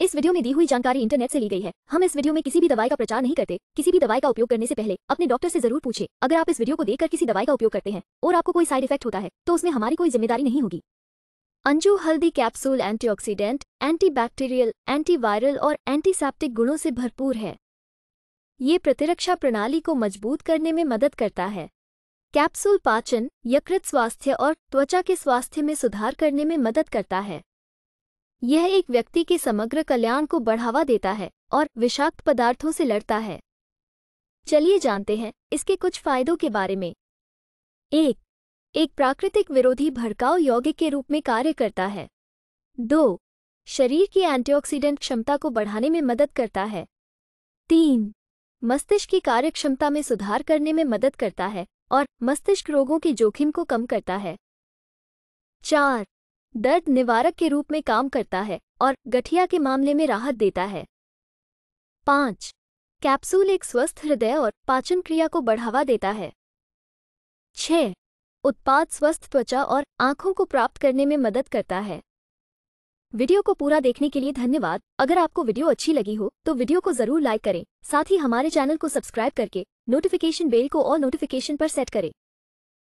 इस वीडियो में दी हुई जानकारी इंटरनेट से ली गई है हम इस वीडियो में किसी भी दवाई का प्रचार नहीं करते किसी भी दवाई का उपयोग करने से पहले अपने डॉक्टर से जरूर पूछे अगर आप इस वीडियो को देखकर किसी दवाई का उपयोग करते हैं और आपको कोई साइड इफेक्ट होता है तो उसमें हमारी कोई जिम्मेदारी नहीं होगी अंजू हल्दी कैप्सूल एंटी एंटीबैक्टीरियल, एंटीवायरल और एंटीसेप्टिक गुणों से भरपूर है ये प्रतिरक्षा प्रणाली को मजबूत करने में मदद करता है कैप्सूल पाचन यकृत स्वास्थ्य और त्वचा के स्वास्थ्य में सुधार करने में मदद करता है यह एक व्यक्ति के समग्र कल्याण को बढ़ावा देता है और विषाक्त पदार्थों से लड़ता है चलिए जानते हैं इसके कुछ फायदों के बारे में एक एक प्राकृतिक विरोधी भड़काऊ यौगिक के रूप में कार्य करता है दो शरीर की एंटीऑक्सीडेंट क्षमता को बढ़ाने में मदद करता है तीन मस्तिष्क की कार्यक्षमता में सुधार करने में मदद करता है और मस्तिष्क रोगों के जोखिम को कम करता है चार दर्द निवारक के रूप में काम करता है और गठिया के मामले में राहत देता है पाँच कैप्सूल एक स्वस्थ हृदय और पाचन क्रिया को बढ़ावा देता है छह उत्पाद स्वस्थ त्वचा और आंखों को प्राप्त करने में मदद करता है वीडियो को पूरा देखने के लिए धन्यवाद अगर आपको वीडियो अच्छी लगी हो तो वीडियो को जरूर लाइक करें साथ ही हमारे चैनल को सब्सक्राइब करके नोटिफिकेशन बेल को और नोटिफिकेशन पर सेट करें